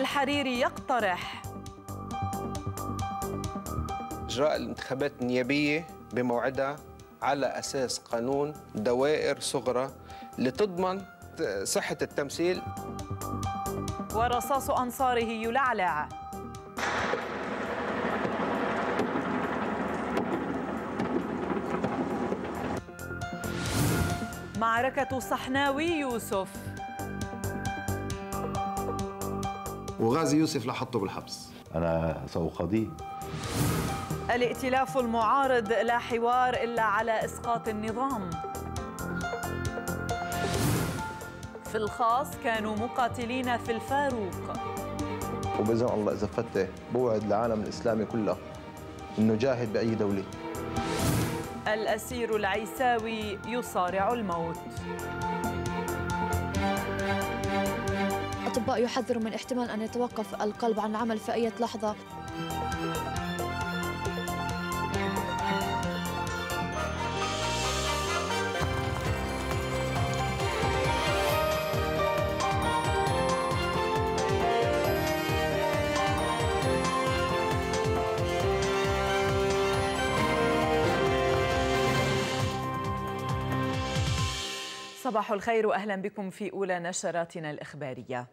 الحريري يقترح إجراء الانتخابات النيابية بموعدها على أساس قانون دوائر صغرى لتضمن صحة التمثيل ورصاص أنصاره يلعلع معركة صحناوي يوسف وغازي يوسف لحطه بالحبس أنا سأقاضيه الائتلاف المعارض لا حوار إلا على إسقاط النظام في الخاص كانوا مقاتلين في الفاروق وبإذن الله إذا فتح بوعد العالم الإسلامي كله إنه جاهد بأي دولة الأسير العيساوي يصارع الموت الأطباء يحذروا من احتمال أن يتوقف القلب عن العمل في أي لحظة صباح الخير واهلا بكم في اولى نشراتنا الاخباريه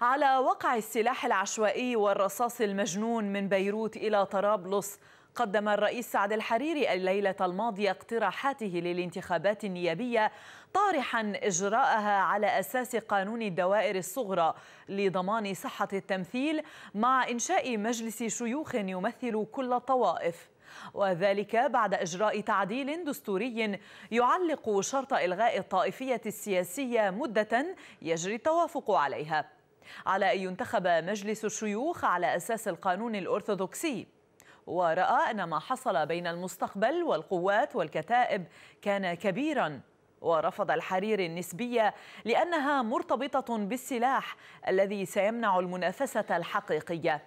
على وقع السلاح العشوائي والرصاص المجنون من بيروت إلى طرابلس قدم الرئيس سعد الحريري الليلة الماضية اقتراحاته للانتخابات النيابية طارحا إجراءها على أساس قانون الدوائر الصغرى لضمان صحة التمثيل مع إنشاء مجلس شيوخ يمثل كل الطوائف وذلك بعد إجراء تعديل دستوري يعلق شرط إلغاء الطائفية السياسية مدة يجري التوافق عليها على أن ينتخب مجلس الشيوخ على أساس القانون الأرثوذكسي ورأى أن ما حصل بين المستقبل والقوات والكتائب كان كبيراً ورفض الحرير النسبية لأنها مرتبطة بالسلاح الذي سيمنع المنافسة الحقيقية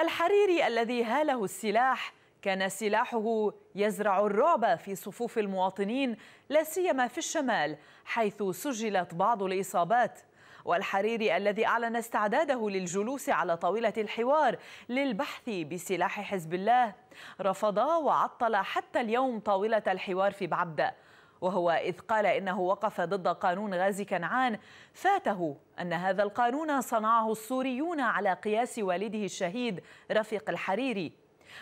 الحريري الذي هاله السلاح كان سلاحه يزرع الرعب في صفوف المواطنين لا سيما في الشمال حيث سجلت بعض الإصابات والحريري الذي أعلن استعداده للجلوس على طاولة الحوار للبحث بسلاح حزب الله رفض وعطل حتى اليوم طاولة الحوار في بعبدة وهو إذ قال إنه وقف ضد قانون غازي كنعان فاته أن هذا القانون صنعه السوريون على قياس والده الشهيد رفيق الحريري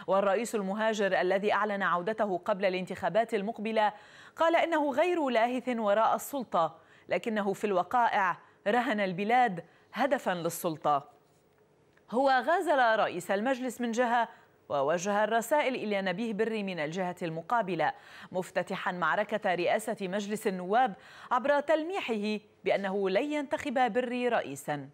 والرئيس المهاجر الذي أعلن عودته قبل الانتخابات المقبلة قال إنه غير لاهث وراء السلطة لكنه في الوقائع رهن البلاد هدفا للسلطة هو غازل رئيس المجلس من جهة ووجه الرسائل إلى نبيه بري من الجهة المقابلة مفتتحا معركة رئاسة مجلس النواب عبر تلميحه بأنه لن ينتخب بري رئيسا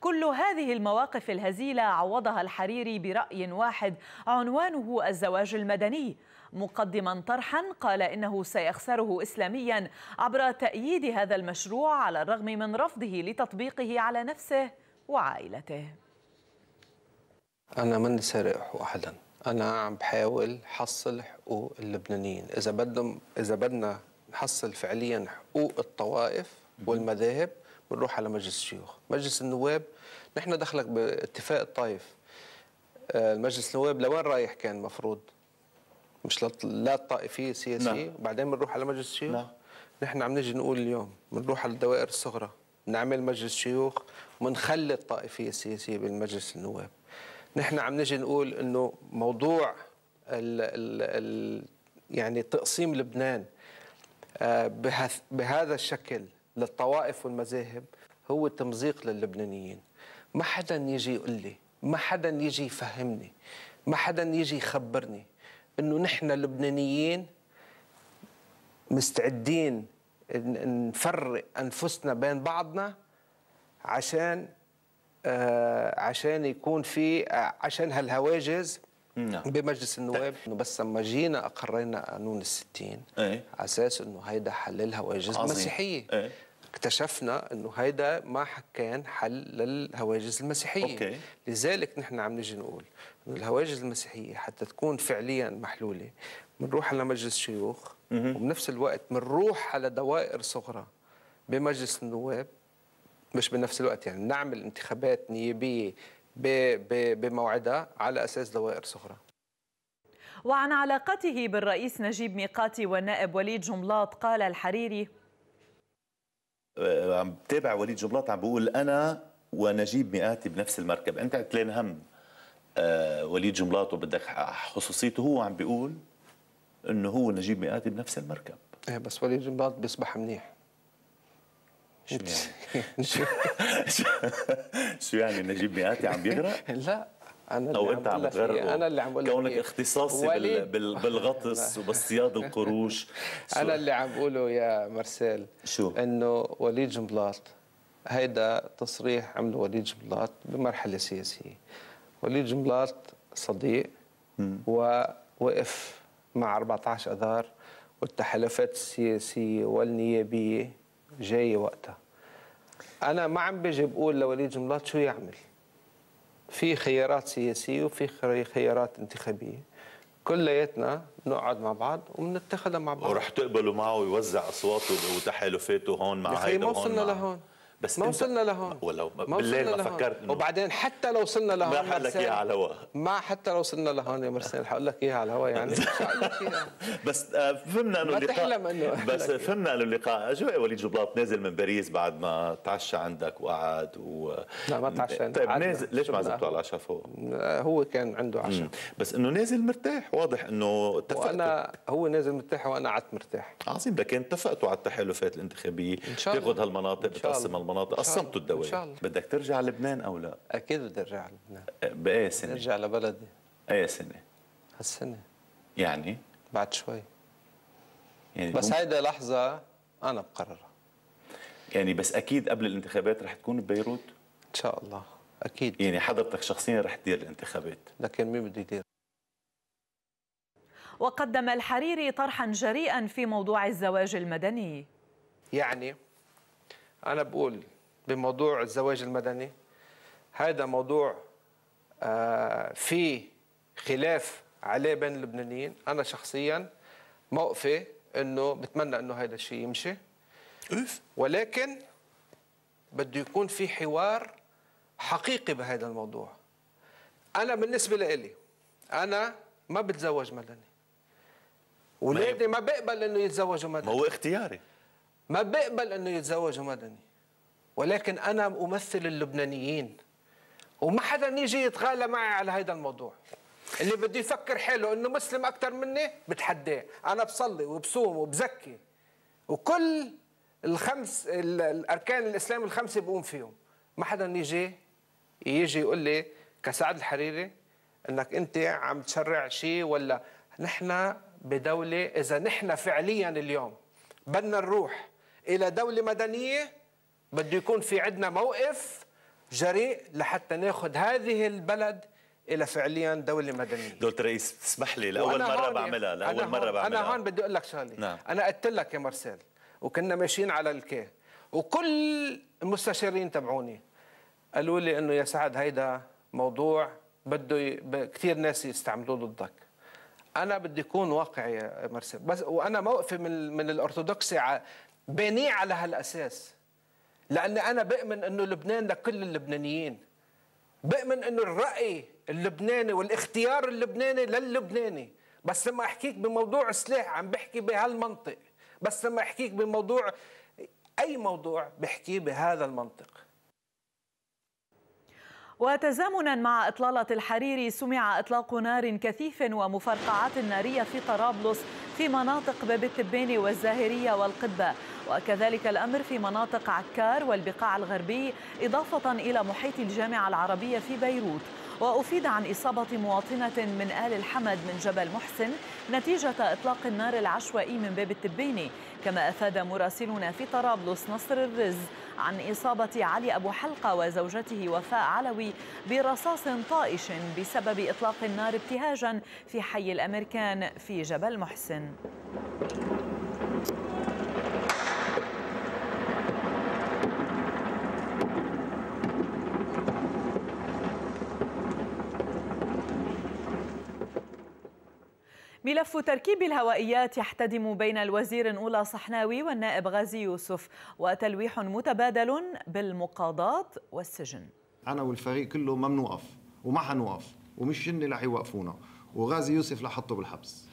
كل هذه المواقف الهزيلة عوضها الحريري برأي واحد عنوانه الزواج المدني مقدما طرحا قال إنه سيخسره إسلاميا عبر تأييد هذا المشروع على الرغم من رفضه لتطبيقه على نفسه وعائلته أنا من سارق أحدا أنا عم بحاول حصل حقوق اللبنانيين إذا بدنا إذا بدنا نحصل فعليا حقوق الطوائف والمذاهب بنروح على مجلس الشيوخ مجلس النواب نحن دخلك باتفاق الطائف المجلس آه، النواب لوين رايح كان مفروض مش لا الطائفيه السياسيه نعم. وبعدين بنروح على مجلس الشيوخ نعم. نحن عم نجي نقول اليوم بنروح على الدوائر الصغرى بنعمل مجلس شيوخ ومنخلي الطائفيه السياسيه بالمجلس النواب نحن عم نجي نقول انه موضوع ال ال ال يعني تقسيم لبنان آه، بهذا الشكل للطوائف والمذاهب هو تمزيق للبنانيين ما حدا يجي يقول لي ما حدا يجي يفهمني ما حدا يجي يخبرني انه نحن اللبنانيين مستعدين نفرق انفسنا بين بعضنا عشان آه عشان يكون في آه، عشان هالهواجز نعم. بمجلس النواب انه طيب. بس لما جينا اقرينا قانون الستين إيه. على اساس انه هيدا حللها الهواجز مسيحيه ايه؟ اكتشفنا انه هيدا ما كان حل للهواجس المسيحيه أوكي. لذلك نحن عم نجي نقول انه الهواجس المسيحيه حتى تكون فعليا محلوله بنروح على مجلس شيوخ وبنفس الوقت بنروح على دوائر صغرى بمجلس النواب مش بنفس الوقت يعني نعمل انتخابات نيابيه بموعدها على اساس دوائر صغرى وعن علاقته بالرئيس نجيب ميقاتي والنائب وليد جملاط قال الحريري آه، عم بتابع وليد جبلاط عم بقول انا ونجيب مئاتي بنفس المركب انت عتلان هم آه، وليد جملاته وبدك خصوصيته هو عم بيقول انه هو نجيب مئاتي بنفس المركب ايه بس وليد جملات بيسبح منيح شو يعني شو يعني نجيب مئاتي عم بيغرق؟ لا انا او انت عم إيه، تغرقه انا اللي عم بقول كونك اختصاصي اختصاصي بال... بالغطس وبالصياد القروش انا اللي عم بقوله يا مرسيل شو انه وليد جنبلاط هيدا تصريح عمله وليد جنبلاط بمرحله سياسيه وليد جنبلاط صديق ووقف مع 14 اذار والتحالفات السياسيه والنيابيه جايه وقتها انا ما عم بيجي بقول لوليد جنبلاط شو يعمل في خيارات سياسية وفي خيارات انتخابية كلياتنا بنقعد مع بعض وبنتخذها مع بعض ورح تقبلوا معه ويوزع اصواته وتحالفاته هون مع هيدا هون ما وصلنا لهون بس ما وصلنا لهون ولو ما بالليل ما فكرت انه وبعدين حتى لو وصلنا لهون ما حقول لك اياها على الهواء ما حتى لو وصلنا لهون يا مرسيل حقول لك اياها على الهواء يعني بس آه، فهمنا انه اللقاء تحلم انه بس فهمنا انه اللقاء اجواء وليد جبلاط نازل من باريس بعد ما تعشى عندك وقعد و لا ما تعشى طيب نازل ليش ما عزمته على العشاء آه، فوق؟ هو كان عنده عشاء بس انه نازل مرتاح واضح انه اتفقتوا وانا هو نازل مرتاح وانا قعدت مرتاح عظيم لكن اتفقتوا على التحالفات الانتخابيه ان شاء الله تاخذ هالمناطق بتقسم المناطق المناطق قسمتوا الدوائر ان شاء الله بدك ترجع لبنان او لا؟ اكيد بدي ارجع لبنان أه، باي سنه؟ ارجع لبلدي اي سنه؟ هالسنه يعني؟ بعد شوي يعني بس هيدا لحظه انا بقررها يعني بس اكيد قبل الانتخابات رح تكون ببيروت؟ ان شاء الله اكيد يعني حضرتك شخصيا رح تدير الانتخابات لكن مين بده يدير؟ وقدم الحريري طرحا جريئا في موضوع الزواج المدني يعني أنا بقول بموضوع الزواج المدني هذا موضوع آه، فيه خلاف عليه بين اللبنانيين أنا شخصيا موقفي أنه بتمنى أنه هذا الشيء يمشي ولكن بده يكون في حوار حقيقي بهذا الموضوع أنا بالنسبة لإلي أنا ما بتزوج مدني ولادي ما بقبل انه يتزوجوا مدني ما هو اختياري ما بقبل انه يتزوجوا مدني ولكن انا امثل اللبنانيين وما حدا يجي يتغالى معي على هذا الموضوع اللي بده يفكر حاله انه مسلم اكثر مني بتحداه انا بصلي وبصوم وبزكي وكل الخمس الاركان الاسلام الخمسه بقوم فيهم ما حدا يجي يجي يقول لي كسعد الحريري انك انت عم تشرع شيء ولا نحن بدوله اذا نحن فعليا اليوم بدنا نروح الى دوله مدنيه بده يكون في عندنا موقف جريء لحتى ناخذ هذه البلد الى فعليا دوله مدنيه دكتور رئيس تسمح لي لاول مره بعملها يعني. لاول مره بعملها انا هون بدي اقول لك شغله نعم. انا قلت لك يا مارسيل وكنا ماشيين على الكي وكل المستشارين تبعوني قالوا لي انه يا سعد هيدا موضوع بده ي... كثير ناس يستعملوه ضدك انا بدي اكون واقعي يا مرسل بس وانا موقفي من من الارثوذكسي بني على هالاساس لان انا بامن انه لبنان لكل اللبنانيين بامن انه الراي اللبناني والاختيار اللبناني لللبناني بس لما احكيك بموضوع سلاح عم بحكي بهالمنطق بس لما احكيك بموضوع اي موضوع بحكيه بهذا المنطق وتزامنا مع إطلالة الحرير سمع إطلاق نار كثيف ومفرقعات نارية في طرابلس في مناطق باب التباني والزاهرية والقبة وكذلك الأمر في مناطق عكار والبقاع الغربي إضافة إلى محيط الجامعة العربية في بيروت وأفيد عن إصابة مواطنة من آل الحمد من جبل محسن نتيجة إطلاق النار العشوائي من باب التبيني كما أفاد مراسلنا في طرابلس نصر الرز عن إصابة علي أبو حلقة وزوجته وفاء علوي برصاص طائش بسبب إطلاق النار ابتهاجا في حي الأمريكان في جبل محسن ملف تركيب الهوائيات يحتدم بين الوزير أولى صحناوي والنائب غازي يوسف وتلويح متبادل بالمقاضاة والسجن أنا والفريق كله ما بنوقف وما حنوقف ومش هن رح يوقفونا وغازي يوسف لحطه بالحبس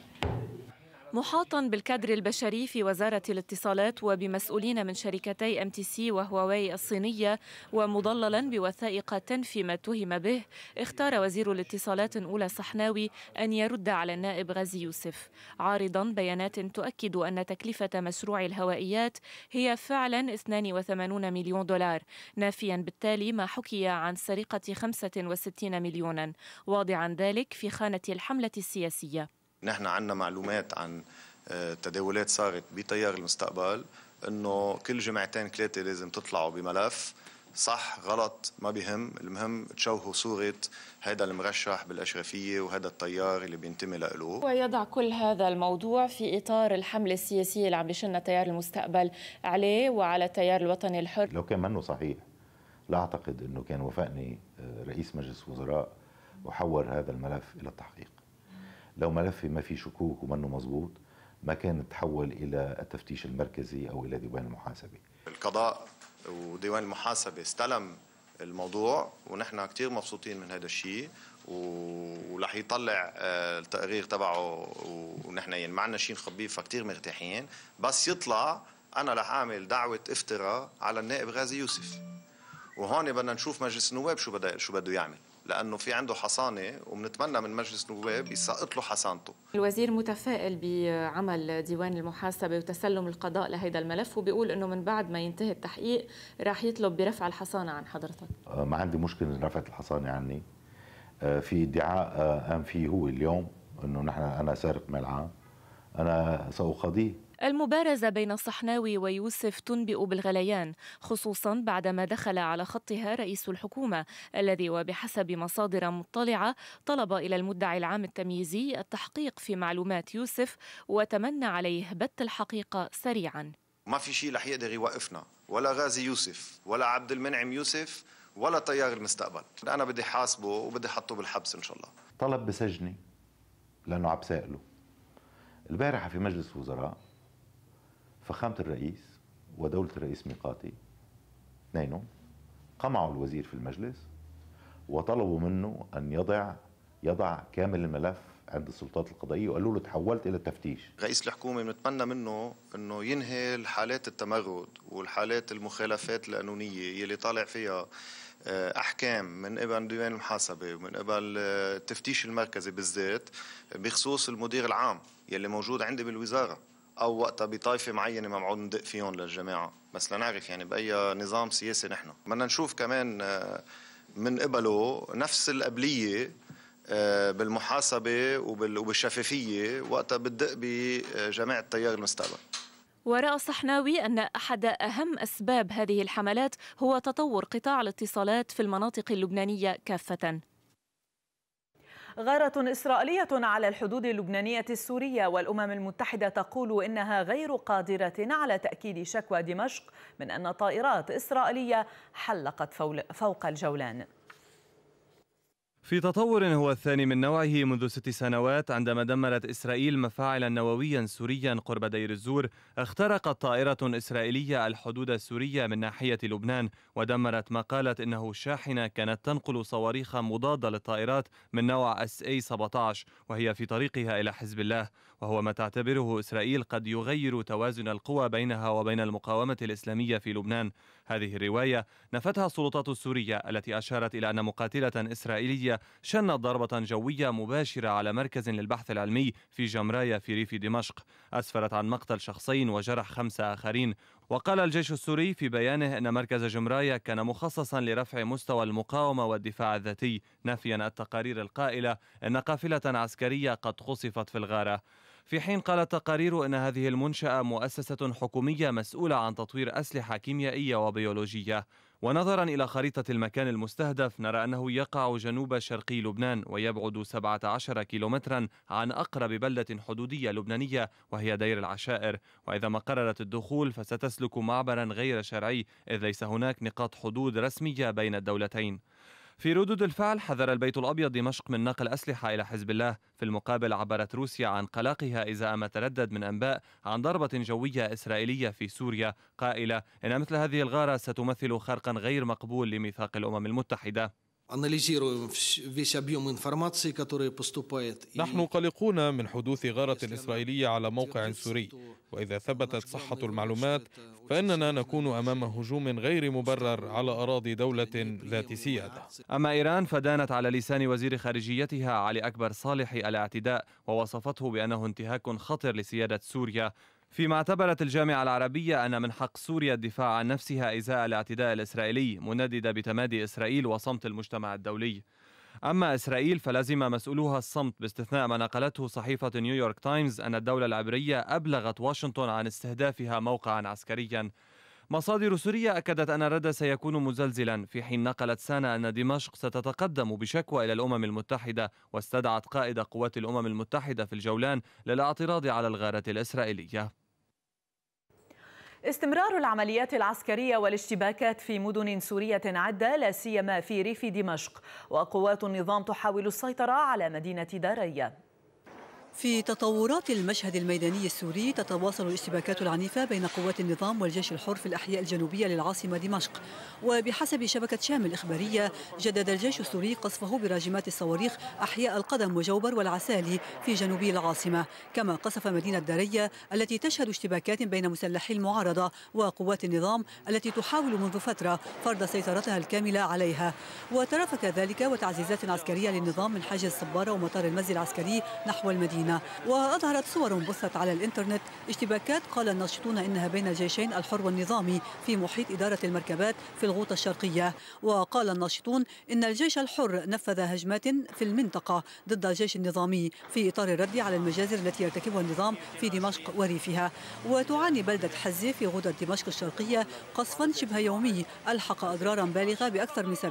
محاطا بالكادر البشري في وزارة الاتصالات وبمسؤولين من شركتي ام تي سي وهواوي الصينية ومضللا بوثائق تنفي ما اتهم به اختار وزير الاتصالات أولى صحناوي أن يرد على النائب غازي يوسف عارضا بيانات تؤكد أن تكلفة مشروع الهوائيات هي فعلا 82 مليون دولار نافيا بالتالي ما حكي عن سرقة 65 مليونا واضعا ذلك في خانة الحملة السياسية نحن عندنا معلومات عن آه، تداولات صارت بتيار المستقبل انه كل جمعتين ثلاثه لازم تطلعوا بملف صح غلط ما بهم المهم تشوهوا صورة هذا المرشح بالأشرفية وهذا التيار اللي بينتمي لألو ويضع كل هذا الموضوع في إطار الحملة السياسية اللي عم بيشن تيار المستقبل عليه وعلى التيار الوطني الحر لو كان منه صحيح لا أعتقد أنه كان وافقني آه، رئيس مجلس وزراء وحول هذا الملف إلى التحقيق لو ملف ما فيه شكوك ومنه مظبوط ما كان تحول إلى التفتيش المركزي أو إلى ديوان المحاسبة القضاء وديوان المحاسبة استلم الموضوع ونحن كثير مبسوطين من هذا الشيء ورح يطلع آه، التقرير تبعه ونحن يعني ما عندنا شيء نخبيه فكثير مرتاحين بس يطلع انا رح اعمل دعوه افتراء على النائب غازي يوسف وهون بدنا نشوف مجلس النواب شو بده شو بده يعمل لانه في عنده حصانه وبنتمنى من مجلس النواب يسقط له حصانته. الوزير متفائل بعمل ديوان المحاسبه وتسلم القضاء لهذا الملف وبيقول انه من بعد ما ينتهي التحقيق راح يطلب برفع الحصانه عن حضرتك. آه، ما عندي مشكله رفع الحصانه عني. آه، في ادعاء قام آه، فيه هو اليوم انه نحن انا سارق مال عام انا ساقاضيه المبارزة بين الصحناوي ويوسف تنبئ بالغليان خصوصا بعدما دخل على خطها رئيس الحكومة الذي وبحسب مصادر مطلعة طلب إلى المدعي العام التمييزي التحقيق في معلومات يوسف وتمنى عليه بت الحقيقة سريعا ما في شيء رح يقدر يوقفنا ولا غازي يوسف ولا عبد المنعم يوسف ولا تيار المستقبل أنا بدي حاسبه وبدي حطه بالحبس إن شاء الله طلب بسجني لأنه عم سائله البارحة في مجلس وزراء فخامة الرئيس ودولة الرئيس ميقاتي اثنينهم قمعوا الوزير في المجلس وطلبوا منه أن يضع يضع كامل الملف عند السلطات القضائية وقالوا له تحولت إلى التفتيش رئيس الحكومة بنتمنى منه أنه ينهي الحالات التمرد والحالات المخالفات القانونية يلي طالع فيها آه، احكام من قبل ديوان المحاسبه ومن قبل آه، التفتيش المركزي بالذات بخصوص المدير العام يلي موجود عندي بالوزاره او وقتها بطائفه معينه ممعود ندق فيهم للجماعه بس لنعرف يعني باي نظام سياسي نحن بدنا نشوف كمان آه، من قبله نفس القبليه آه، بالمحاسبه وبالشفافيه وقتها بتدق بجماعه تيار المستقبل ورأى الصحناوي أن أحد أهم أسباب هذه الحملات هو تطور قطاع الاتصالات في المناطق اللبنانية كافة غارة إسرائيلية على الحدود اللبنانية السورية والأمم المتحدة تقول إنها غير قادرة على تأكيد شكوى دمشق من أن طائرات إسرائيلية حلقت فوق الجولان في تطور هو الثاني من نوعه منذ ست سنوات عندما دمرت إسرائيل مفاعلا نوويا سوريا قرب دير الزور اخترقت طائرة إسرائيلية الحدود السورية من ناحية لبنان ودمرت ما قالت إنه شاحنة كانت تنقل صواريخ مضادة للطائرات من نوع SA-17 وهي في طريقها إلى حزب الله وهو ما تعتبره إسرائيل قد يغير توازن القوى بينها وبين المقاومة الإسلامية في لبنان هذه الرواية نفتها السلطات السورية التي أشارت إلى أن مقاتلة إسرائيلية شنت ضربة جوية مباشرة على مركز للبحث العلمي في جمرايا في ريف دمشق أسفرت عن مقتل شخصين وجرح خمسة آخرين وقال الجيش السوري في بيانه أن مركز جمرايا كان مخصصا لرفع مستوى المقاومة والدفاع الذاتي نفيا التقارير القائلة أن قافلة عسكرية قد قصفت في الغارة في حين قالت تقارير أن هذه المنشأة مؤسسة حكومية مسؤولة عن تطوير أسلحة كيميائية وبيولوجية ونظرا إلى خريطة المكان المستهدف نرى أنه يقع جنوب شرقي لبنان ويبعد 17 كيلومترا عن أقرب بلدة حدودية لبنانية وهي دير العشائر وإذا ما قررت الدخول فستسلك معبرا غير شرعي إذ ليس هناك نقاط حدود رسمية بين الدولتين في ردود الفعل حذر البيت الأبيض دمشق من نقل أسلحة إلى حزب الله في المقابل عبرت روسيا عن قلقها إذا ما تردد من أنباء عن ضربة جوية إسرائيلية في سوريا قائلة إن مثل هذه الغارة ستمثل خرقا غير مقبول لميثاق الأمم المتحدة анализируем весь объем информации, которая поступает. نحن قلقون من حدوث غارة إسرائيلية على موقع سوري، وإذا ثبتت صحة المعلومات فإننا نكون أمام هجوم غير مبرر على أراضي دولة ذات سيادة. أما إيران فدانت على لسان وزير خارجيتها علي أكبر صالح الاعتداء ووصفته بأنه انتهاك خطر لسيادة سوريا فيما اعتبرت الجامعة العربية أن من حق سوريا الدفاع عن نفسها إزاء الاعتداء الإسرائيلي منددة بتمادي إسرائيل وصمت المجتمع الدولي أما إسرائيل فلزم مسؤولوها الصمت باستثناء ما نقلته صحيفة نيويورك تايمز أن الدولة العبرية أبلغت واشنطن عن استهدافها موقعا عسكريا مصادر سوريا أكدت أن الرد سيكون مزلزلا في حين نقلت سانا أن دمشق ستتقدم بشكوى إلى الأمم المتحدة واستدعت قائد قوات الأمم المتحدة في الجولان للاعتراض على الغارة الإسرائيلية استمرار العمليات العسكرية والاشتباكات في مدن سورية عدة لا سيما في ريف دمشق وقوات النظام تحاول السيطرة على مدينة داريا في تطورات المشهد الميداني السوري تتواصل الاشتباكات العنيفة بين قوات النظام والجيش الحر في الأحياء الجنوبية للعاصمة دمشق وبحسب شبكة شام الإخبارية جدد الجيش السوري قصفه براجمات الصواريخ أحياء القدم وجوبر والعسالي في جنوب العاصمة كما قصف مدينة دارية التي تشهد اشتباكات بين مسلحي المعارضة وقوات النظام التي تحاول منذ فترة فرض سيطرتها الكاملة عليها وترافق ذلك وتعزيزات عسكرية للنظام من حاجز صبارة ومطار المزي العسكري نحو المدينة وأظهرت صور بثت على الإنترنت اشتباكات قال الناشطون إنها بين الجيشين الحر والنظامي في محيط إدارة المركبات في الغوطة الشرقية وقال الناشطون إن الجيش الحر نفذ هجمات في المنطقة ضد الجيش النظامي في إطار الرد على المجازر التي يرتكبها النظام في دمشق وريفها وتعاني بلدة حزة في غوطة دمشق الشرقية قصفا شبه يومي ألحق أضرارا بالغة بأكثر من 70%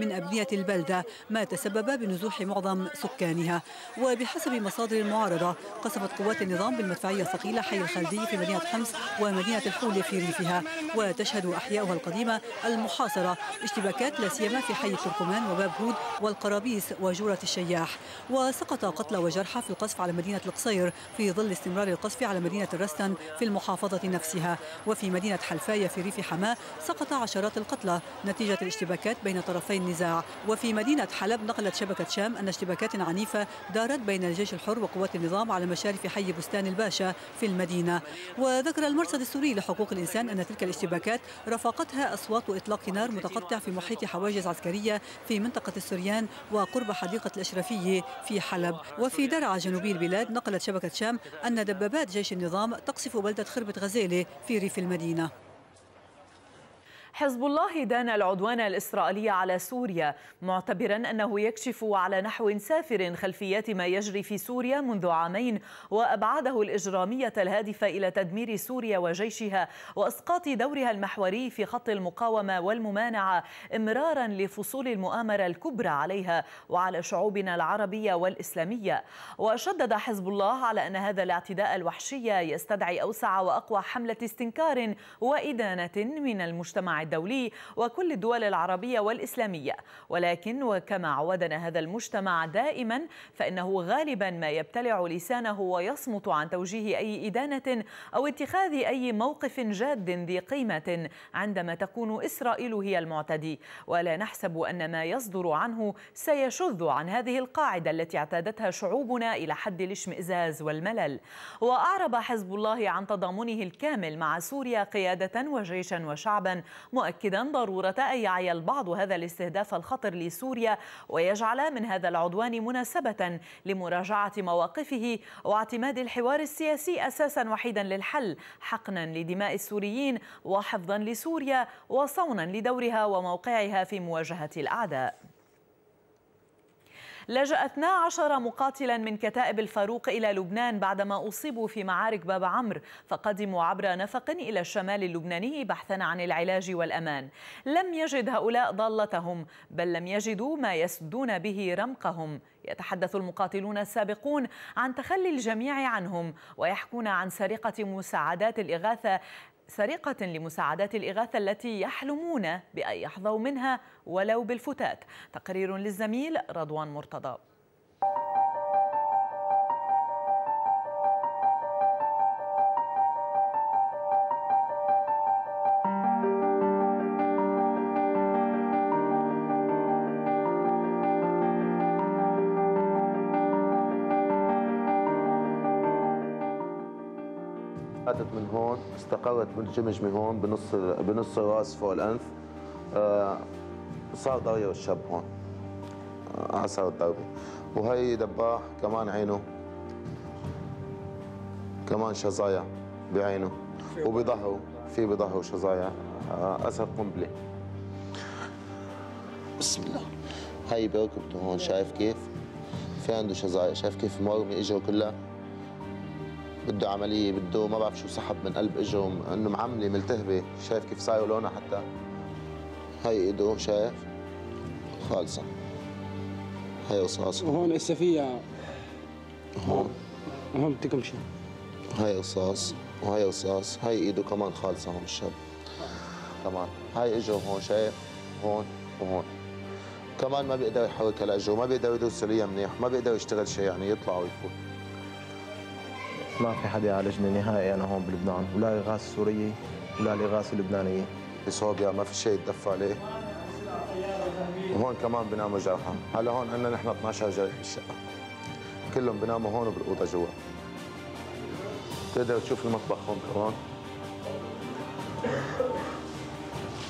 من أبنية البلدة ما تسبب بنزوح معظم سكانها وبحسب مصادر المعارضة قصفت قوات النظام بالمدفعية الثقيلة حي الخلدي في مدينة حمص ومدينة الحول في ريفها وتشهد أحياؤها القديمة المحاصرة اشتباكات لا سيما في حي التركمان وباب هود والقرابيس وجورة الشياح وسقط قتلى وجرحى في القصف على مدينة القصير في ظل استمرار القصف على مدينة الرستن في المحافظة نفسها وفي مدينة حلفاية في ريف حماة سقط عشرات القتلى نتيجة الاشتباكات بين طرفي النزاع وفي مدينة حلب نقلت شبكة شام أن اشتباكات عنيفة دارت بين الجيش الحر وقوات النظام على مشارف حي بستان الباشا في المدينة وذكر المرصد السوري لحقوق الإنسان أن تلك الاشتباكات رافقتها أصوات إطلاق نار متقطع في محيط حواجز عسكرية في منطقة السريان وقرب حديقة الأشرفية في حلب وفي درعا جنوبي البلاد نقلت شبكة شام أن دبابات جيش النظام تقصف بلدة خربة غزالة في ريف المدينة حزب الله دان العدوان الإسرائيلي على سوريا معتبرا أنه يكشف على نحو سافر خلفيات ما يجري في سوريا منذ عامين وأبعاده الإجرامية الهادفة إلى تدمير سوريا وجيشها وإسقاط دورها المحوري في خط المقاومة والممانعة إمرارا لفصول المؤامرة الكبرى عليها وعلى شعوبنا العربية والإسلامية وشدد حزب الله على أن هذا الاعتداء الوحشي يستدعي أوسع وأقوى حملة استنكار وإدانة من المجتمع الدولي وكل الدول العربية والإسلامية ولكن وكما عودنا هذا المجتمع دائما فإنه غالبا ما يبتلع لسانه ويصمت عن توجيه أي إدانة أو اتخاذ أي موقف جاد ذي قيمة عندما تكون إسرائيل هي المعتدي ولا نحسب أن ما يصدر عنه سيشذ عن هذه القاعدة التي اعتادتها شعوبنا إلى حد الاشمئزاز والملل وأعرب حزب الله عن تضامنه الكامل مع سوريا قيادة وجيشا وشعبا مؤكدا ضرورة أن يعي البعض هذا الاستهداف الخطر لسوريا ويجعل من هذا العدوان مناسبة لمراجعة مواقفه واعتماد الحوار السياسي أساسا وحيدا للحل حقنا لدماء السوريين وحفظا لسوريا وصونا لدورها وموقعها في مواجهة الأعداء لجأ 12 مقاتلا من كتائب الفاروق إلى لبنان بعدما أصيبوا في معارك باب عمرو فقدموا عبر نفق إلى الشمال اللبناني بحثا عن العلاج والأمان لم يجد هؤلاء ضالتهم بل لم يجدوا ما يسدون به رمقهم يتحدث المقاتلون السابقون عن تخلي الجميع عنهم ويحكون عن سرقة مساعدات الإغاثة سرقة لمساعدات الإغاثة التي يحلمون بأن يحظوا منها ولو بالفتات تقرير للزميل رضوان مرتضى هون استقرت بالجمج من هون بنص بنص الراس فوق الانف آه، صار ضرير الشاب هون اثر الضربه وهي دباح كمان عينه كمان شظايا بعينه وبظهره في بظهره شظايا آه، اثر قنبله بسم الله هي بركبته هون شايف كيف في عنده شظايا شايف كيف مرمي اجره كلها بده عمليه بده ما بعرف شو سحب من قلب اجهم انه معمله ملتهبه شايف كيف صاير لونها حتى هي ايده شايف خالصه هي قصاص وهون هسه فيها هون هون بدكم شيء هي قصاص وهي قصاص هي ايده كمان خالصه هون الشاب كمان هي اجره هون شايف هون وهون كمان ما بيقدر يحركها لاجره ما بيقدر يدوس عليها منيح ما بيقدر يشتغل شيء يعني يطلع ويفوت ما في حدا يعالجني نهائي انا هون بلبنان ولا الاغاثه السوريه ولا الاغاثه اللبنانيه بصوبيا ما في شيء يتدفى عليه وهون كمان بناموا جرحى هلا هون عندنا نحن 12 جريح بالشقه كلهم بناموا هون وبالاوضه جوا تقدر تشوف المطبخ هون كمان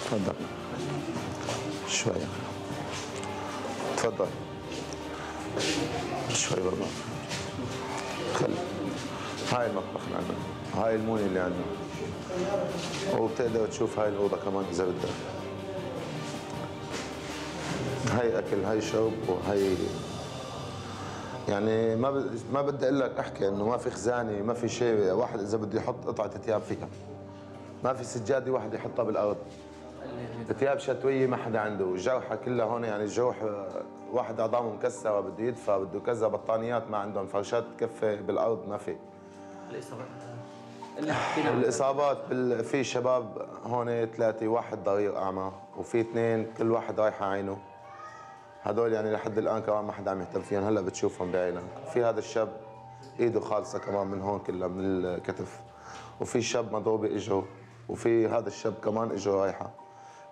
تفضل شوي تفضل شوي برضه خلي هاي المطبخ اللي عندنا هاي الموني اللي عندنا وبتقدر تشوف هاي الأوضة كمان إذا بدك هاي أكل هاي شرب وهاي يعني ما ب... ما بدي اقول لك احكي انه ما في خزانه ما في شيء واحد اذا بده يحط قطعه ثياب فيها ما في سجاده واحد يحطها بالارض ثياب شتويه ما حدا عنده جرحى كلها هون يعني جروح آه، واحد عظامه مكسره بده يدفى بده كذا بطانيات ما عندهم فرشات تكفي بالارض ما في الاصابات آه، الاصابات بال... في شباب هون ثلاثه واحد ضرير اعمى وفي اثنين كل واحد رايحه عينه هدول يعني لحد الان كمان ما حدا عم يهتم فيهم هلا بتشوفهم بعينك في هذا الشاب ايده خالصه كمان من هون كلها من الكتف وفي شاب مضروبه اجره وفي هذا الشاب كمان اجره رايحه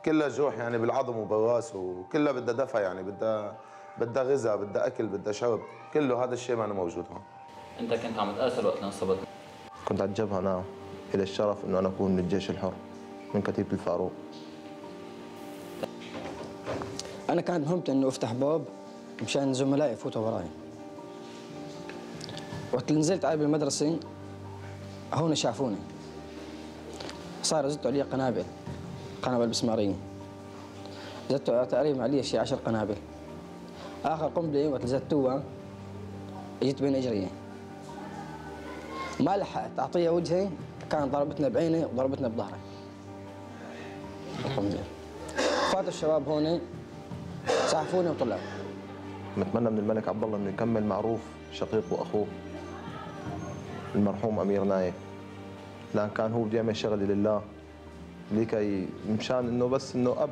كلها جروح يعني بالعظم وبالراس وكلها بدها دفع يعني بدها بدها غذاء بدها اكل بدها شرب كله هذا الشيء ما أنا موجود هون انت كنت عم تاثر وقت انصبت كنت على الجبهة نعم إلى الشرف أنه أنا أكون من الجيش الحر من كتيبة الفاروق أنا كانت مهمتي أنه أفتح باب مشان زملائي يفوتوا وراي وقت اللي نزلت على المدرسة هون شافوني صار زدتوا علي قنابل قنابل بسمارين زدتوا تقريبا علي شي 10 قنابل آخر قنبلة وقت زدتوها اجت بين إجرية ما لحقت اعطيها وجهي كان ضربتنا بعيني وضربتنا بظهري فاتوا فات الشباب هون سحفوني وطلعوا نتمنى من الملك عبد الله انه يكمل معروف شقيقه واخوه المرحوم امير نايف لان كان هو بده يعمل شغله لله لكي مشان انه بس انه اب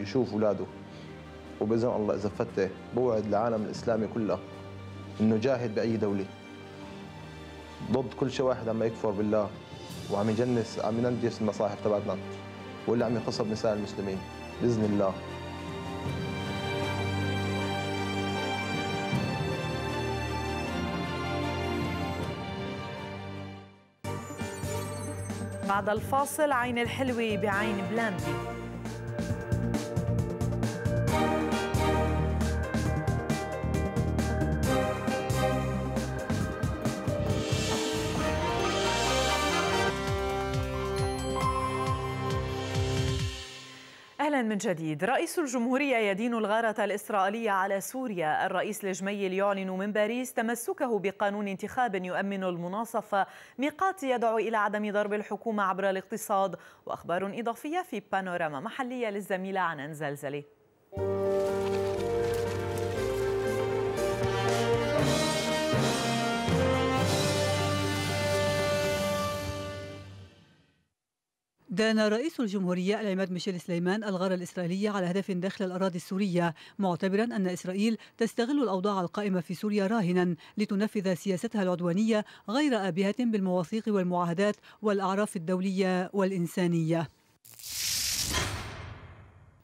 يشوف اولاده وباذن الله اذا فتح بوعد العالم الاسلامي كله انه جاهد باي دوله ضد كل شيء واحد عم يكفر بالله وعم يجنس عم ينجس المصاحف تبعتنا واللي عم يخصب نساء المسلمين باذن الله بعد الفاصل عين الحلوة بعين بلاندي من جديد رئيس الجمهورية يدين الغارة الإسرائيلية على سوريا الرئيس لجميل يعلن من باريس تمسكه بقانون انتخاب يؤمن المناصفة ميقات يدعو إلى عدم ضرب الحكومة عبر الاقتصاد وأخبار إضافية في بانوراما محلية للزميلة عنان زلزلي دان رئيس الجمهورية العماد ميشيل سليمان الغارة الإسرائيلية على هدف داخل الأراضي السورية معتبرا أن إسرائيل تستغل الأوضاع القائمة في سوريا راهنا لتنفذ سياستها العدوانية غير آبهة بالمواثيق والمعاهدات والأعراف الدولية والإنسانية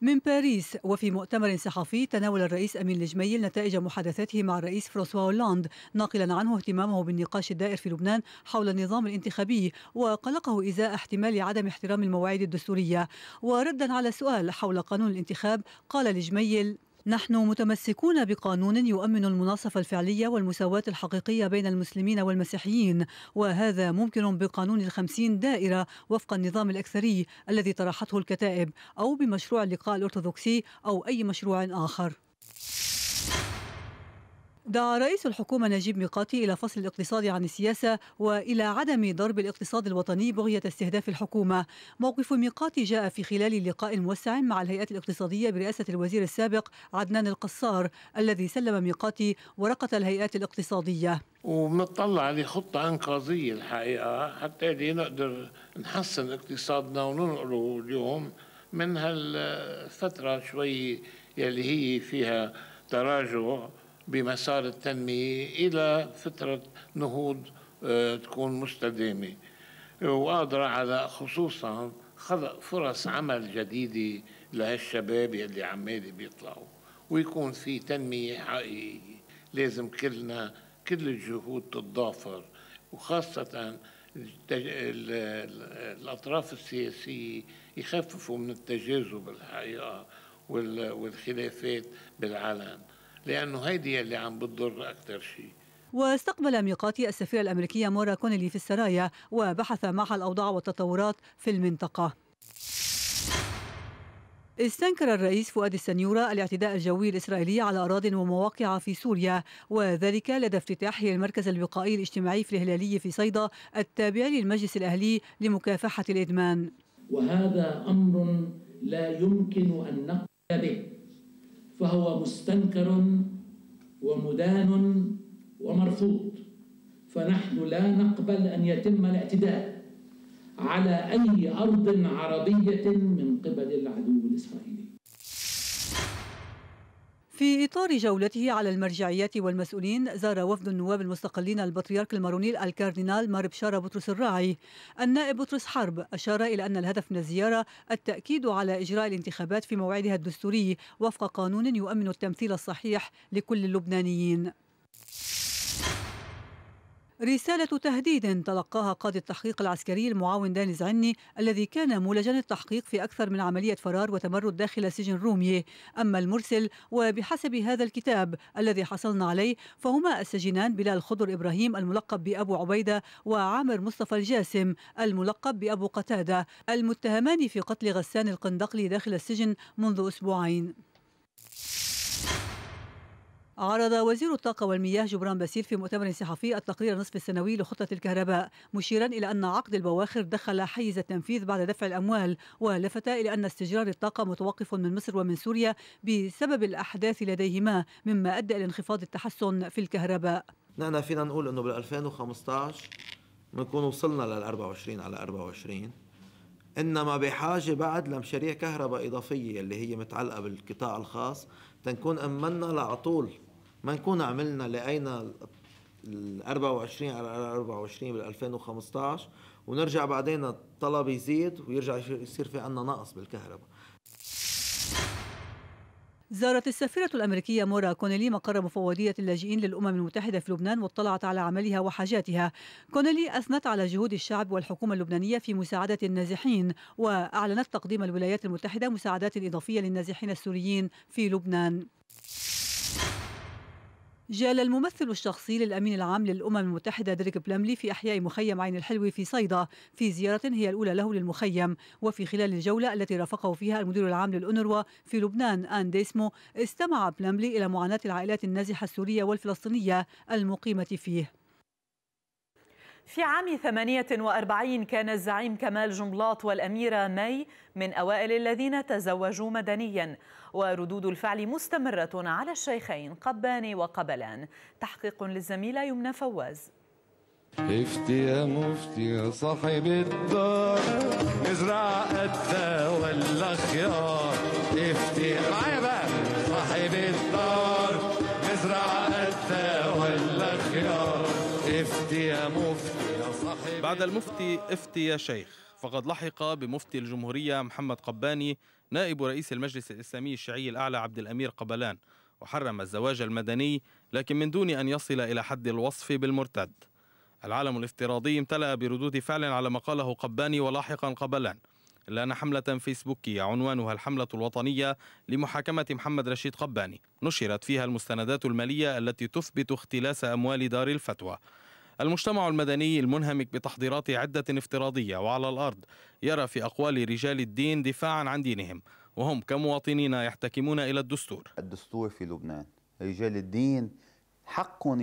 من باريس وفي مؤتمر صحفي تناول الرئيس أمين الجميل نتائج محادثاته مع الرئيس فرانسوا هولاند ناقلا عنه اهتمامه بالنقاش الدائر في لبنان حول النظام الانتخابي وقلقه إزاء احتمال عدم احترام المواعيد الدستورية وردا على سؤال حول قانون الانتخاب قال الجميل نحن متمسكون بقانون يؤمن المناصفة الفعلية والمساواة الحقيقية بين المسلمين والمسيحيين وهذا ممكن بقانون الخمسين دائرة وفق النظام الأكثري الذي طرحته الكتائب أو بمشروع اللقاء الأرثوذكسي أو أي مشروع آخر دعا رئيس الحكومة نجيب ميقاتي إلى فصل الاقتصاد عن السياسة وإلى عدم ضرب الاقتصاد الوطني بغية استهداف الحكومة موقف ميقاتي جاء في خلال لقاء موسع مع الهيئات الاقتصادية برئاسة الوزير السابق عدنان القصار الذي سلم ميقاتي ورقة الهيئات الاقتصادية وبنطلع لخطة أنقاذية الحقيقة حتى نقدر نحسن اقتصادنا وننقله اليوم من هالفترة شوي يلي هي فيها تراجع بمسار التنمية إلى فترة نهوض آه، تكون مستدامة وقادرة على خصوصا خلق فرص عمل جديدة لهالشباب اللي عمالي بيطلعوا ويكون في تنمية حقيقية لازم كلنا كل الجهود تتضافر وخاصة الأطراف السياسية يخففوا من التجاذب الحقيقة والخلافات بالعالم لأنه هيدي اللي عم بتضر أكثر شيء واستقبل ميقاتي السفيرة الأمريكية مورا كونيلي في السرايا وبحث معها الأوضاع والتطورات في المنطقة استنكر الرئيس فؤاد السنيورة الاعتداء الجوي الإسرائيلي على أراض ومواقع في سوريا وذلك لدى افتتاحه المركز الوقائي الاجتماعي في الهلالي في صيدا التابع للمجلس الأهلي لمكافحة الإدمان وهذا أمر لا يمكن أن نقبل به فهو مستنكر ومدان ومرفوض فنحن لا نقبل أن يتم الاعتداء على أي أرض عربية من قبل في إطار جولته على المرجعيات والمسؤولين زار وفد النواب المستقلين البطريرك الماروني الكاردينال بشارة بطرس الراعي النائب بطرس حرب أشار إلى أن الهدف من الزيارة التأكيد على إجراء الانتخابات في موعدها الدستوري وفق قانون يؤمن التمثيل الصحيح لكل اللبنانيين رسالة تهديد تلقاها قاضي التحقيق العسكري المعاون داني زعني الذي كان مولجا التحقيق في أكثر من عملية فرار وتمرد داخل سجن رومية أما المرسل وبحسب هذا الكتاب الذي حصلنا عليه فهما السجنان بلال خضر إبراهيم الملقب بأبو عبيدة وعامر مصطفى الجاسم الملقب بأبو قتادة المتهمان في قتل غسان القندقلي داخل السجن منذ أسبوعين عرض وزير الطاقة والمياه جبران باسيل في مؤتمر صحفي التقرير النصف السنوي لخطة الكهرباء مشيرا إلى أن عقد البواخر دخل حيز التنفيذ بعد دفع الأموال ولفت إلى أن استجرار الطاقة متوقف من مصر ومن سوريا بسبب الأحداث لديهما مما أدى إلى انخفاض التحسن في الكهرباء نحن فينا نقول أنه بال 2015 بنكون وصلنا لل 24 على 24 انما بحاجه بعد لمشاريع كهرباء اضافيه اللي هي متعلقه بالقطاع الخاص تنكون امنا لعطول ما نكون عملنا لقينا ال 24 على 24 بال 2015 ونرجع بعدين الطلب يزيد ويرجع يصير في عندنا نقص بالكهرباء زارت السفيرة الأمريكية مورا كونيلي مقر مفوضية اللاجئين للأمم المتحدة في لبنان واطلعت على عملها وحاجاتها كونيلي أثنت على جهود الشعب والحكومة اللبنانية في مساعدة النازحين وأعلنت تقديم الولايات المتحدة مساعدات إضافية للنازحين السوريين في لبنان جال الممثل الشخصي للأمين العام للأمم المتحدة ديريك بلاملي في أحياء مخيم عين الحلوي في صيدا في زيارة هي الأولى له للمخيم وفي خلال الجولة التي رافقه فيها المدير العام للأونروا في لبنان آن ديسمو استمع بلاملي إلى معاناة العائلات النازحة السورية والفلسطينية المقيمة فيه في عام 48 كان الزعيم كمال جنبلاط والأميرة مي من أوائل الذين تزوجوا مدنيا وردود الفعل مستمرة على الشيخين قباني وقبلان تحقيق للزميلة يمنى فواز افتي يا مفتي يا صاحب الدار نزرع قدها ولا خيار افتي معايا بقى صاحب الدار نزرع افتي يا مفتي يا صاحبي بعد المفتي افتي يا شيخ فقد لحق بمفتي الجمهورية محمد قباني نائب رئيس المجلس الإسلامي الشيعي الأعلى عبد الأمير قبلان وحرم الزواج المدني لكن من دون أن يصل إلى حد الوصف بالمرتد العالم الافتراضي امتلأ بردود فعل على ما قاله قباني ولاحقا قبلان إلا أن حملة فيسبوكية عنوانها الحملة الوطنية لمحاكمة محمد رشيد قباني نشرت فيها المستندات المالية التي تثبت اختلاس أموال دار الفتوى المجتمع المدني المنهمك بتحضيرات عدة افتراضية وعلى الأرض يرى في أقوال رجال الدين دفاعا عن دينهم وهم كمواطنين يحتكمون إلى الدستور الدستور في لبنان رجال الدين حقهم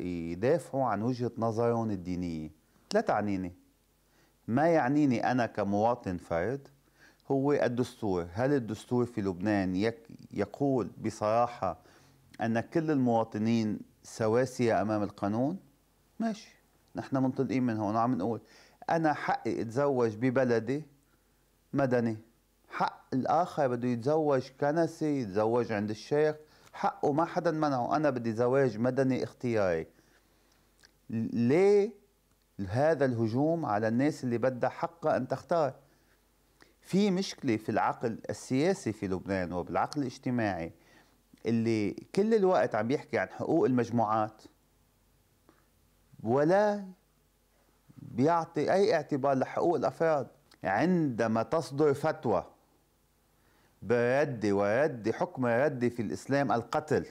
يدافعوا عن وجهة نظرهم الدينية لا تعنيني ما يعنيني أنا كمواطن فرد هو الدستور هل الدستور في لبنان يقول بصراحة أن كل المواطنين سواسية أمام القانون؟ ماشي نحن منطلقين من هون وعم نقول انا حقي اتزوج ببلدي مدني حق الاخر بده يتزوج كنسي يتزوج عند الشيخ حقه ما حدا منعه انا بدي زواج مدني اختياري ليه هذا الهجوم على الناس اللي بدها حقها ان تختار في مشكله في العقل السياسي في لبنان وبالعقل الاجتماعي اللي كل الوقت عم يحكي عن حقوق المجموعات ولا بيعطي أي اعتبار لحقوق الأفراد عندما تصدر فتوى برد ورد حكم رد في الإسلام القتل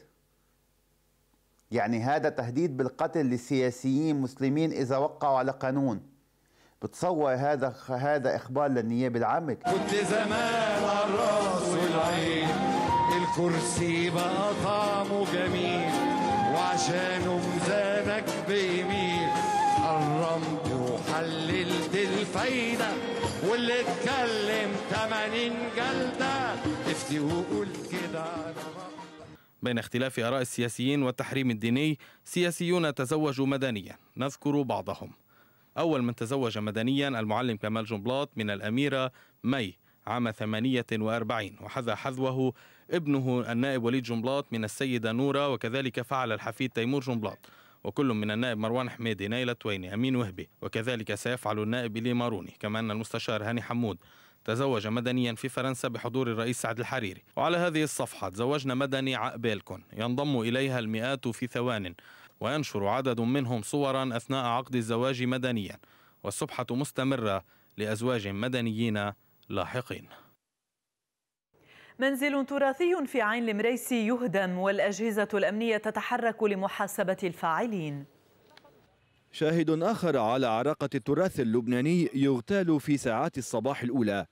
يعني هذا تهديد بالقتل لسياسيين مسلمين إذا وقعوا على قانون بتصور هذا هذا إخبار للنيابة العامة كنت زمان على الراس والعين الكرسي بقى طعمه جميل وعشانه مزانك بيمين ضمت وحللت الفايدة واللي اتكلم 80 جلدة افتي وقول كده بين اختلاف آراء السياسيين والتحريم الديني سياسيون تزوجوا مدنيا نذكر بعضهم أول من تزوج مدنيا المعلم كمال جنبلاط من الأميرة مي عام 48 وحذا حذوه ابنه النائب وليد جنبلاط من السيدة نورة وكذلك فعل الحفيد تيمور جنبلاط وكل من النائب مروان حميدي نايلة التويني أمين وهبي وكذلك سيفعل النائب إلي ماروني كما أن المستشار هاني حمود تزوج مدنيا في فرنسا بحضور الرئيس سعد الحريري وعلى هذه الصفحة تزوجنا مدني عقبالكن ينضم إليها المئات في ثوان وينشر عدد منهم صورا أثناء عقد الزواج مدنيا والصبحة مستمرة لأزواج مدنيين لاحقين منزل تراثي في عين المريسي يهدم والأجهزة الأمنية تتحرك لمحاسبة الفاعلين شاهد آخر على عراقة التراث اللبناني يغتال في ساعات الصباح الأولى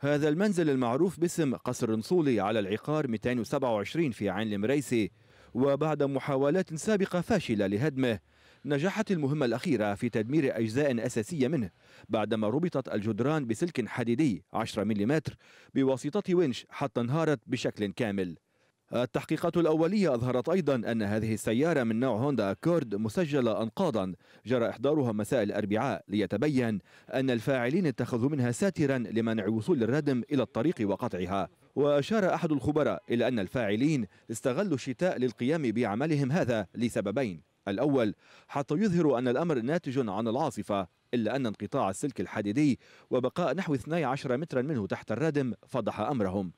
هذا المنزل المعروف باسم قصر نصولي على العقار 227 في عين المريسي وبعد محاولات سابقة فاشلة لهدمه نجحت المهمة الأخيرة في تدمير أجزاء أساسية منه بعدما ربطت الجدران بسلك حديدي 10 ملم بواسطة ونش حتى انهارت بشكل كامل التحقيقات الأولية أظهرت أيضا أن هذه السيارة من نوع هوندا أكورد مسجلة أنقاضا جرى إحضارها مساء الأربعاء ليتبين أن الفاعلين اتخذوا منها ساترا لمنع وصول الردم إلى الطريق وقطعها وأشار أحد الخبراء إلى أن الفاعلين استغلوا الشتاء للقيام بعملهم هذا لسببين الأول حتى يظهر أن الأمر ناتج عن العاصفة إلا أن انقطاع السلك الحديدي وبقاء نحو 12 مترا منه تحت الردم فضح أمرهم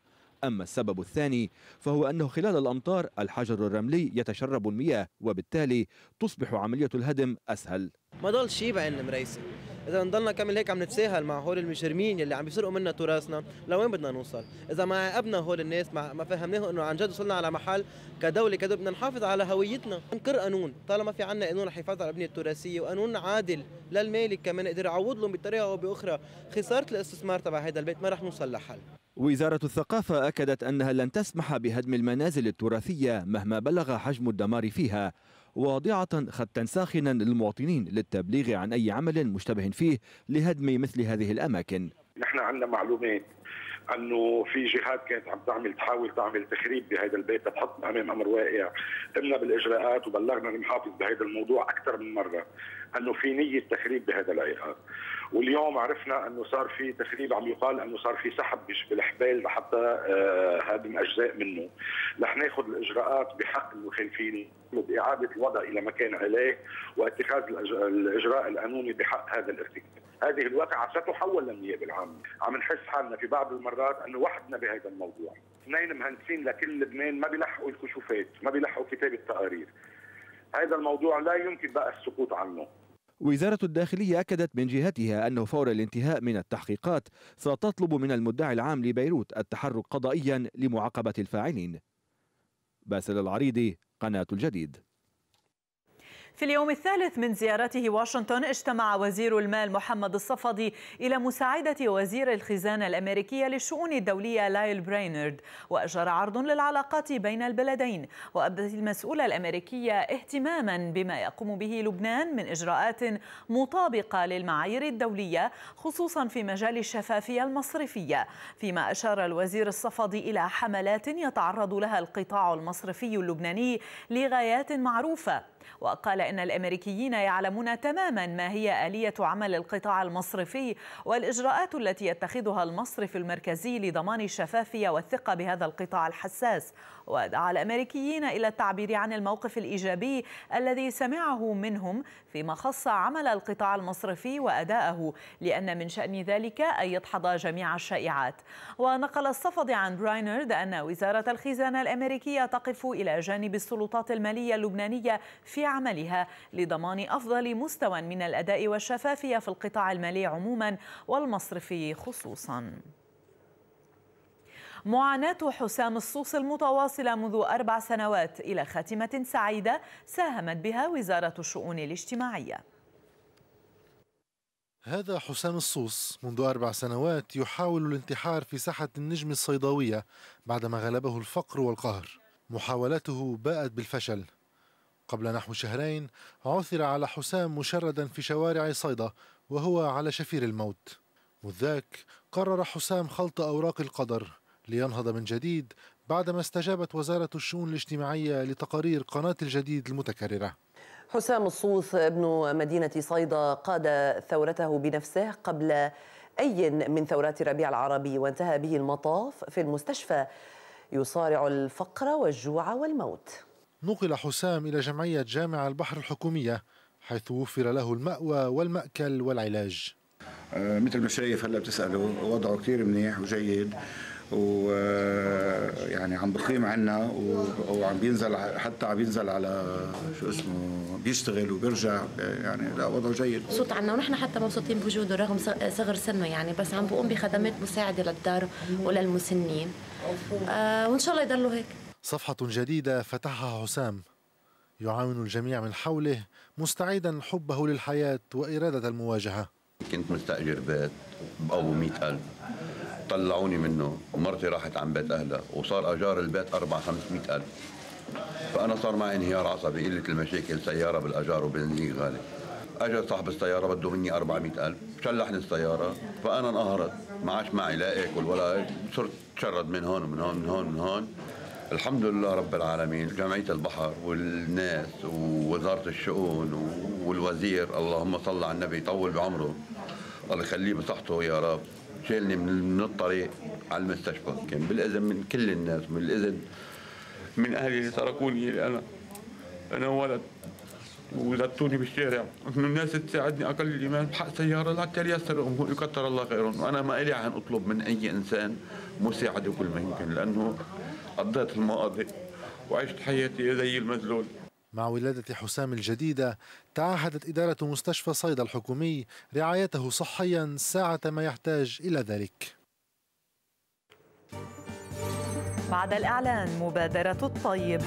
أما السبب الثاني فهو أنه خلال الأمطار الحجر الرملي يتشرب المياه وبالتالي تصبح عملية الهدم أسهل ما ضل شيء بعين المريسة اذا نضلنا كمل هيك عم نتساهل مع هول المجرمين يلي عم بيسرقوا منا تراثنا لوين بدنا نوصل اذا ما عاقبنا هول الناس ما, ما فهمناهم انه عن جد وصلنا على محل كدوله كدوله بدنا نحافظ على هويتنا ننكر قانون طالما في عنا قانون يحافظ على البنيه التراثيه وقانون عادل للمالك كمان يقدر يعوض لهم بطريقه او باخرى خساره الاستثمار تبع هذا البيت ما رح نوصل لحل وزارة الثقافة أكدت أنها لن تسمح بهدم المنازل التراثية مهما بلغ حجم الدمار فيها واضعة خطا ساخنا للمواطنين للتبليغ عن أي عمل مشتبه فيه لهدم مثل هذه الأماكن نحن عندنا معلومات انه في جهات كانت عم تعمل تحاول تعمل تخريب بهذا البيت تحط امام امر واقع قمنا بالاجراءات وبلغنا المحافظ بهذا الموضوع اكثر من مره انه في نيه تخريب بهذا العقار واليوم عرفنا انه صار في تخريب عم يقال انه صار في سحب بالحبال لحتى آه، هذه اجزاء منه رح ناخذ الاجراءات بحق المخالفين باعاده الوضع الى ما كان عليه واتخاذ الاجراء القانوني بحق هذا الارتكاب هذه الواقعة ستحول للنيابة العامة عم نحس حالنا في بعض المرات أنه وحدنا بهذا الموضوع اثنين مهندسين لكل لبنان ما بيلحقوا الكشوفات ما بيلحقوا كتابة تقارير هذا الموضوع لا يمكن بقى السكوت عنه وزارة الداخلية أكدت من جهتها أنه فور الانتهاء من التحقيقات ستطلب من المدعي العام لبيروت التحرك قضائيا لمعاقبة الفاعلين باسل العريضي قناة الجديد في اليوم الثالث من زيارته واشنطن اجتمع وزير المال محمد الصفدي إلى مساعدة وزير الخزانة الأمريكية للشؤون الدولية لايل براينرد وأجرى عرض للعلاقات بين البلدين وأبدت المسؤولة الأمريكية اهتماما بما يقوم به لبنان من إجراءات مطابقة للمعايير الدولية خصوصا في مجال الشفافية المصرفية فيما أشار الوزير الصفدي إلى حملات يتعرض لها القطاع المصرفي اللبناني لغايات معروفة وقال إن الأمريكيين يعلمون تماما ما هي آلية عمل القطاع المصرفي والإجراءات التي يتخذها المصرف المركزي لضمان الشفافية والثقة بهذا القطاع الحساس ودعا الأمريكيين إلى التعبير عن الموقف الإيجابي الذي سمعه منهم فيما خص عمل القطاع المصرفي وأدائه لأن من شأن ذلك أن يدحض جميع الشائعات ونقل الصفدي عن براينرد أن وزارة الخزانة الأمريكية تقف إلى جانب السلطات المالية اللبنانية في عملها لضمان أفضل مستوى من الأداء والشفافية في القطاع المالي عموما والمصرفي خصوصا معاناة حسام الصوص المتواصلة منذ أربع سنوات إلى خاتمة سعيدة ساهمت بها وزارة الشؤون الاجتماعية هذا حسام الصوص منذ أربع سنوات يحاول الانتحار في ساحة النجم الصيداوية بعدما غلبه الفقر والقهر محاولته باءت بالفشل قبل نحو شهرين عثر على حسام مشردا في شوارع صيدا وهو على شفير الموت مذ ذاك قرر حسام خلط أوراق القدر لينهض من جديد بعدما استجابت وزارة الشؤون الاجتماعية لتقارير قناة الجديد المتكررة حسام الصوث ابن مدينة صيدا قاد ثورته بنفسه قبل أي من ثورات ربيع العربي وانتهى به المطاف في المستشفى يصارع الفقر والجوع والموت نقل حسام إلى جمعية جامع البحر الحكومية حيث وفر له المأوى والمأكل والعلاج آه، مثل ما شايف هلا بتسأله وضعه كثير منيح وجيد ويعني عم بقيم عنا وعم بينزل حتى عم بينزل على شو اسمه بيشتغل وبيرجع يعني لا وضعه جيد مبسوط عنا ونحن حتى مبسوطين بوجوده رغم صغر سنه يعني بس عم بقوم بخدمات مساعده للدار وللمسنين آه وان شاء الله يضلوا هيك صفحة جديدة فتحها حسام يعاون الجميع من حوله مستعيدا حبه للحياة وإرادة المواجهة كنت مستأجر بيت بقوه 100000 طلعوني منه ومرتي راحت عن بيت اهلها وصار اجار البيت 4 500 الف فانا صار معي انهيار عصبي قله المشاكل سياره بالاجار وبنزين غالي اجى صاحب السياره بده مني 400 الف شلحني السياره فانا انقهرت ما عادش معي لا اكل ولا صرت تشرد من هون ومن هون ومن هون ومن هون الحمد لله رب العالمين جمعية البحر والناس ووزارة الشؤون والوزير اللهم صل على النبي طول بعمره الله يخليه بصحته يا رب شالني من الطريق على المستشفى كان بالاذن من كل الناس من الاذن من اهلي اللي تركوني انا انا ولد وزتوني بالشارع انه الناس تساعدني اقل الايمان بحق سياره تيسر الامور يكثر الله خيرهم وانا ما الي عن اطلب من اي انسان مساعده كل ما يمكن لانه قضيت المقاضي وعشت حياتي زي المذلول مع ولادة حسام الجديدة تعهدت إدارة مستشفى صيدا الحكومي رعايته صحيا ساعة ما يحتاج إلى ذلك بعد الإعلان مبادرة الطيب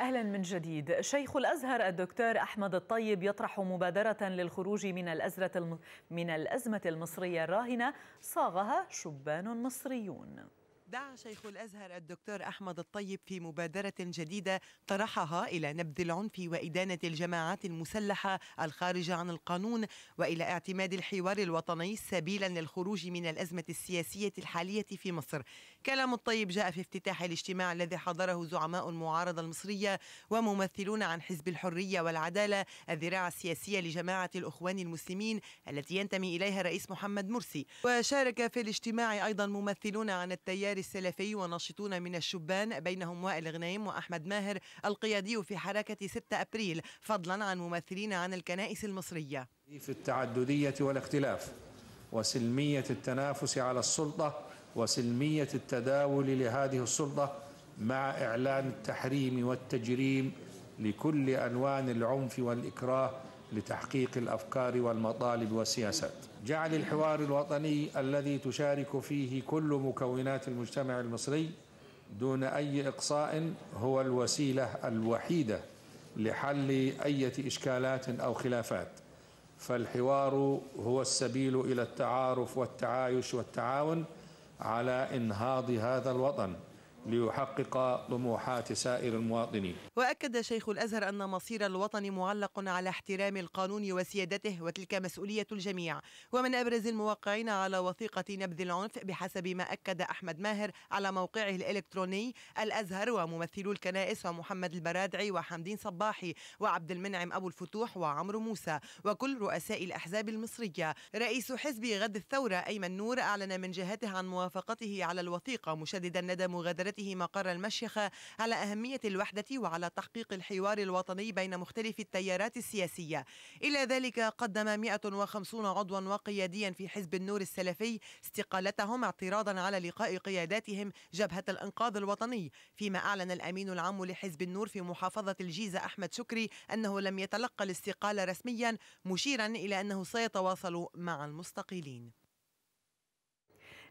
أهلا من جديد شيخ الأزهر الدكتور أحمد الطيب يطرح مبادرة للخروج من الأزرة الم... من الأزمة المصرية الراهنة صاغها شبان مصريون دعا شيخ الازهر الدكتور احمد الطيب في مبادره جديده طرحها الى نبذ العنف وادانه الجماعات المسلحه الخارجه عن القانون والى اعتماد الحوار الوطني سبيلا للخروج من الازمه السياسيه الحاليه في مصر. كلام الطيب جاء في افتتاح الاجتماع الذي حضره زعماء المعارضه المصريه وممثلون عن حزب الحريه والعداله الذراع السياسيه لجماعه الاخوان المسلمين التي ينتمي اليها الرئيس محمد مرسي وشارك في الاجتماع ايضا ممثلون عن التيار السلفي وناشطون من الشبان بينهم وائل غنيم وأحمد ماهر القيادي في حركة 6 أبريل فضلا عن ممثلين عن الكنائس المصرية في التعددية والاختلاف وسلمية التنافس على السلطة وسلمية التداول لهذه السلطة مع إعلان التحريم والتجريم لكل أنوان العنف والإكراه لتحقيق الأفكار والمطالب والسياسات جعل الحوار الوطني الذي تشارك فيه كل مكونات المجتمع المصري دون أي إقصاء هو الوسيلة الوحيدة لحل أية إشكالات أو خلافات فالحوار هو السبيل إلى التعارف والتعايش والتعاون على إنهاض هذا الوطن ليحقق طموحات سائر المواطنين وأكد شيخ الأزهر أن مصير الوطن معلق على احترام القانون وسيادته وتلك مسؤولية الجميع ومن أبرز الموقعين على وثيقة نبذ العنف بحسب ما أكد أحمد ماهر على موقعه الإلكتروني الأزهر وممثلو الكنائس ومحمد البرادعي وحمدين صباحي وعبد المنعم أبو الفتوح وعمرو موسى وكل رؤساء الأحزاب المصرية رئيس حزب غد الثورة أيمن نور أعلن من جهته عن موافقته على الوثيقة مشددا ندى مغادرة مقابلته مقر المشيخة على أهمية الوحدة وعلى تحقيق الحوار الوطني بين مختلف التيارات السياسية إلى ذلك قدم 150 عضوا وقياديا في حزب النور السلفي استقالتهم اعتراضا على لقاء قياداتهم جبهة الإنقاذ الوطني فيما أعلن الأمين العام لحزب النور في محافظة الجيزة أحمد شكري أنه لم يتلقى الاستقالة رسميا مشيرا إلى أنه سيتواصل مع المستقيلين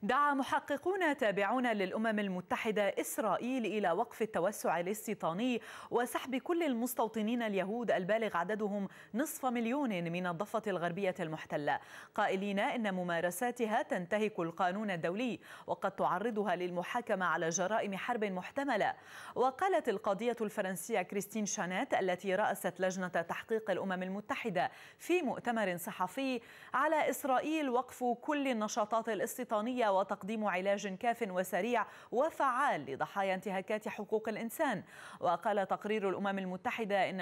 دعا محققون تابعون للأمم المتحدة إسرائيل إلى وقف التوسع الاستيطاني وسحب كل المستوطنين اليهود البالغ عددهم نصف مليون من الضفة الغربية المحتلة قائلين إن ممارساتها تنتهك القانون الدولي وقد تعرضها للمحاكمة على جرائم حرب محتملة وقالت القاضية الفرنسية كريستين شانات التي رأست لجنة تحقيق الأمم المتحدة في مؤتمر صحفي على إسرائيل وقف كل النشاطات الاستيطانية وتقديم علاج كاف وسريع وفعال لضحايا انتهاكات حقوق الإنسان وقال تقرير الأمم المتحدة إن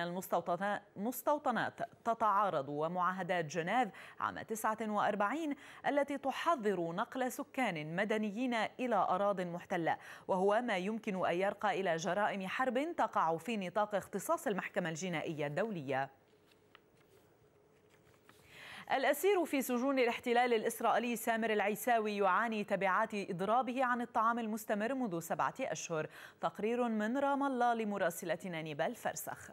المستوطنات تتعارض ومعاهدات جنيف عام 49 التي تحظر نقل سكان مدنيين إلى أراض محتلة وهو ما يمكن أن يرقى إلى جرائم حرب تقع في نطاق اختصاص المحكمة الجنائية الدولية الأسير في سجون الاحتلال الإسرائيلي سامر العيساوي يعاني تبعات إضرابه عن الطعام المستمر منذ سبعة أشهر تقرير من رام الله لمراسلتنا نيبال فرسخ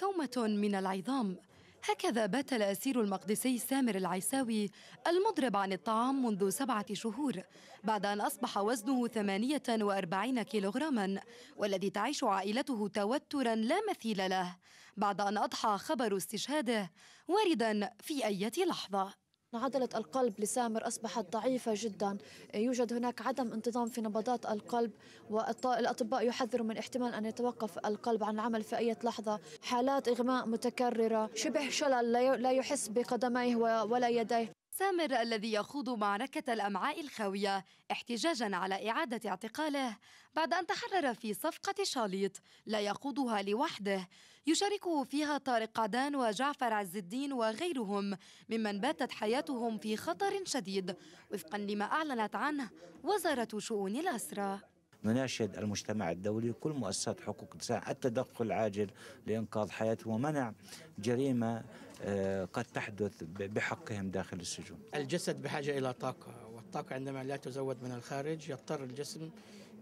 كومة من العظام هكذا بات الأسير المقدسي سامر العيساوي المضرب عن الطعام منذ سبعة شهور بعد أن أصبح وزنه 48 كيلوغراما والذي تعيش عائلته توترا لا مثيل له بعد أن أضحى خبر استشهاده واردا في أي لحظة عضلة القلب لسامر أصبحت ضعيفة جدا يوجد هناك عدم انتظام في نبضات القلب والأطباء يحذروا من احتمال أن يتوقف القلب عن العمل في أي لحظة حالات إغماء متكررة شبه شلل لا يحس بقدميه ولا يديه سامر الذي يخوض معركة الأمعاء الخاوية احتجاجا على إعادة اعتقاله بعد أن تحرر في صفقة شاليط لا يخوضها لوحده يشارك فيها طارق عدان وجعفر عز الدين وغيرهم ممن باتت حياتهم في خطر شديد وفقا لما أعلنت عنه وزارة شؤون الأسرى نناشد المجتمع الدولي كل مؤسسات حقوق الإنسان التدخل العاجل لإنقاذ حياتهم ومنع جريمة آه، قد تحدث بحقهم داخل السجون الجسد بحاجة إلى طاقة والطاقة عندما لا تزود من الخارج يضطر الجسم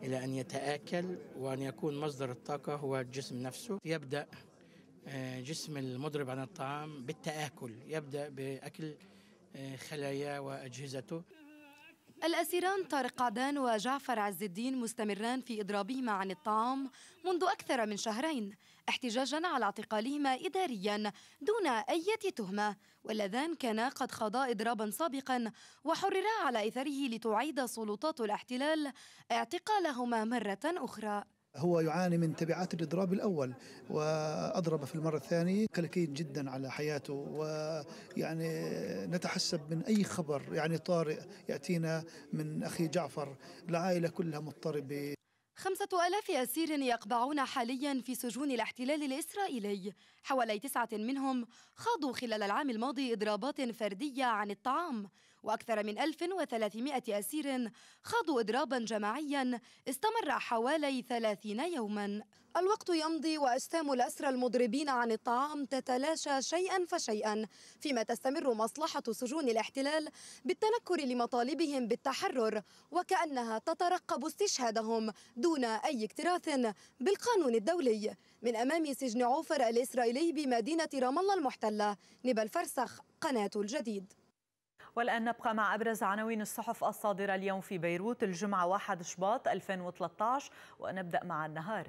إلى أن يتآكل وأن يكون مصدر الطاقة هو الجسم نفسه يبدأ آه، جسم المضرب عن الطعام بالتآكل يبدأ بأكل آه، خلايا وأجهزته الأسيران طارق عدان وجعفر عز الدين مستمران في إضرابهما عن الطعام منذ أكثر من شهرين احتجاجا على اعتقالهما إداريا دون أي تهمة واللذان كانا قد خضا إضرابا سابقا وحررا على إثره لتعيد سلطات الاحتلال اعتقالهما مرة أخرى هو يعاني من تبعات الإضراب الأول وأضرب في المرة الثانية كلكين جدا على حياته ويعني نتحسب من أي خبر يعني طارئ يأتينا من أخي جعفر العائلة كلها مضطربة خمسة ألاف أسير يقبعون حاليا في سجون الاحتلال الإسرائيلي حوالي تسعة منهم خاضوا خلال العام الماضي إضرابات فردية عن الطعام وأكثر من 1300 أسير خاضوا إضرابا جماعيا استمر حوالي 30 يوما الوقت يمضي وأجسام الأسرى المضربين عن الطعام تتلاشى شيئا فشيئا فيما تستمر مصلحة سجون الاحتلال بالتنكر لمطالبهم بالتحرر وكأنها تترقب استشهادهم دون أي اكتراث بالقانون الدولي من أمام سجن عوفر الإسرائيلي بمدينة رام الله المحتلة نبل فرسخ قناة الجديد والآن نبقى مع أبرز عناوين الصحف الصادرة اليوم في بيروت الجمعة 1 شباط 2013 ونبدأ مع النهار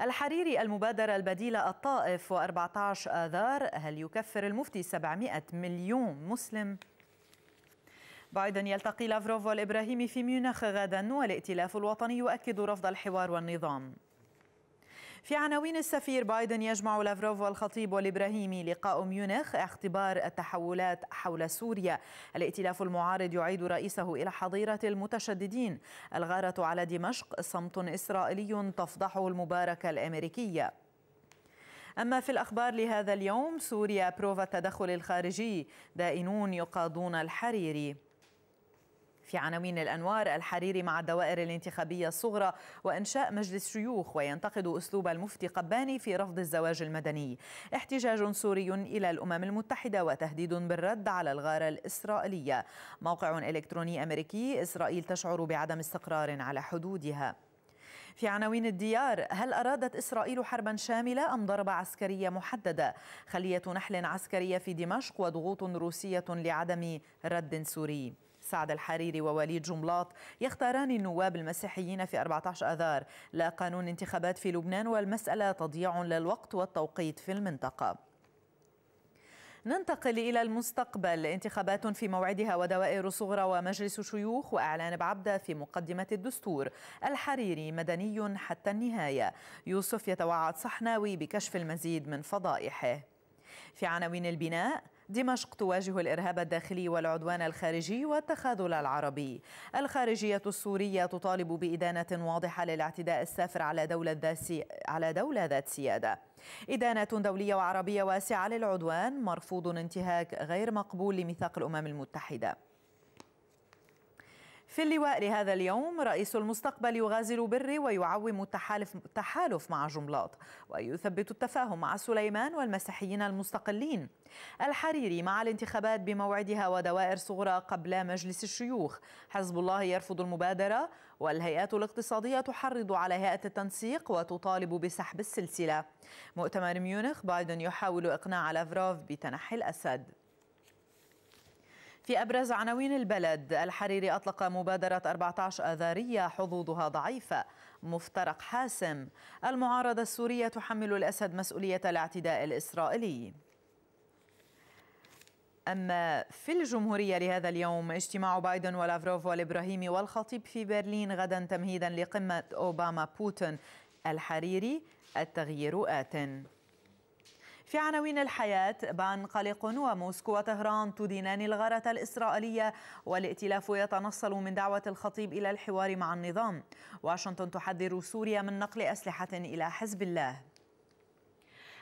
الحريري المبادرة البديلة الطائف و14 آذار هل يكفر المفتي 700 مليون مسلم؟ بايدن يلتقي لافروف والإبراهيمي في ميونخ غدا والائتلاف الوطني يؤكد رفض الحوار والنظام في عناوين السفير بايدن يجمع لافروف والخطيب والإبراهيمي لقاء ميونخ اختبار التحولات حول سوريا الائتلاف المعارض يعيد رئيسه إلى حظيرة المتشددين الغارة على دمشق صمت إسرائيلي تفضحه المباركة الأمريكية أما في الأخبار لهذا اليوم سوريا بروفا التدخل الخارجي دائنون يقاضون الحريري في عناوين الأنوار الحريري مع الدوائر الانتخابية الصغرى وإنشاء مجلس شيوخ وينتقد أسلوب المفتي قباني في رفض الزواج المدني احتجاج سوري إلى الأمم المتحدة وتهديد بالرد على الغارة الإسرائيلية موقع إلكتروني أمريكي إسرائيل تشعر بعدم استقرار على حدودها في عناوين الديار هل أرادت إسرائيل حربا شاملة أم ضربة عسكرية محددة خلية نحل عسكرية في دمشق وضغوط روسية لعدم رد سوري سعد الحريري ووليد جملاط يختاران النواب المسيحيين في 14 آذار لا قانون انتخابات في لبنان والمسألة تضييع للوقت والتوقيت في المنطقة ننتقل إلى المستقبل انتخابات في موعدها ودوائر صغرى ومجلس شيوخ وأعلان بعبدة في مقدمة الدستور الحريري مدني حتى النهاية يوسف يتوعد صحناوي بكشف المزيد من فضائحه في عناوين البناء دمشق تواجه الإرهاب الداخلي والعدوان الخارجي والتخاذل العربي الخارجية السورية تطالب بإدانة واضحة للاعتداء السافر على دولة ذات على دولة ذات سيادة إدانة دولية وعربية واسعة للعدوان مرفوض انتهاك غير مقبول لميثاق الأمم المتحدة في اللواء لهذا اليوم رئيس المستقبل يغازل بري ويعوم التحالف, التحالف مع جملاط ويثبت التفاهم مع سليمان والمسيحيين المستقلين الحريري مع الانتخابات بموعدها ودوائر صغرى قبل مجلس الشيوخ حزب الله يرفض المبادرة والهيئات الاقتصادية تحرض على هيئة التنسيق وتطالب بسحب السلسلة مؤتمر ميونخ بايدن يحاول إقناع لافروف بتنحي الأسد في أبرز عناوين البلد الحريري أطلق مبادرة 14 آذارية حظوظها ضعيفة مفترق حاسم المعارضة السورية تحمل الأسد مسؤولية الاعتداء الإسرائيلي أما في الجمهورية لهذا اليوم اجتماع بايدن ولافروف والإبراهيمي والخطيب في برلين غدا تمهيدا لقمة أوباما بوتين الحريري التغيير آتٍ في عناوين الحياة بان قلق وموسكو وطهران تدينان الغارة الإسرائيلية والائتلاف يتنصل من دعوة الخطيب إلى الحوار مع النظام واشنطن تحذر سوريا من نقل أسلحة إلى حزب الله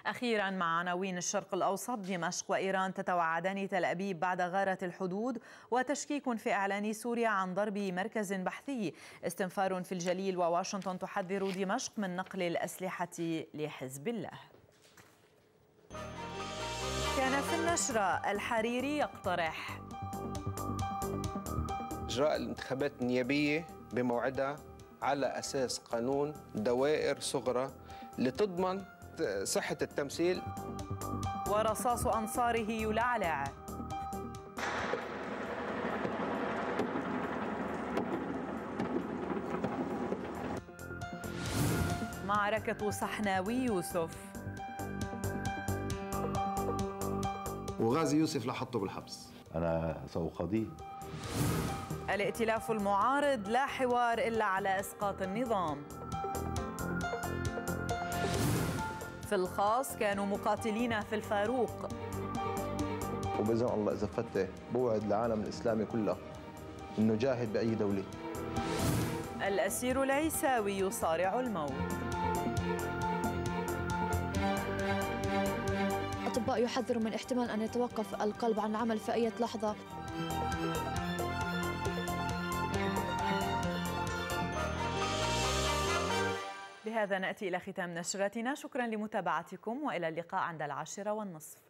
أخيرا مع عناوين الشرق الأوسط دمشق وإيران تتوعدان تل أبيب بعد غارة الحدود وتشكيك في إعلان سوريا عن ضرب مركز بحثي استنفار في الجليل وواشنطن تحذر دمشق من نقل الأسلحة لحزب الله كان في النشرة الحريري يقترح إجراء الانتخابات النيابية بموعدها على أساس قانون دوائر صغرى لتضمن صحة التمثيل ورصاص أنصاره يلعلع معركة صحناوي يوسف وغازي يوسف لا حطه بالحبس أنا سأقاضيه الائتلاف المعارض لا حوار إلا على إسقاط النظام في الخاص كانوا مقاتلين في الفاروق وبإذن الله إذا فتح بوعد العالم الإسلامي كله أنه جاهد بأي دولة الأسير العيساوي يصارع الموت الأطباء يحذروا من احتمال أن يتوقف القلب عن العمل في أي لحظة بهذا نأتي إلى ختام نشرتنا شكرا لمتابعتكم وإلى اللقاء عند العاشرة والنصف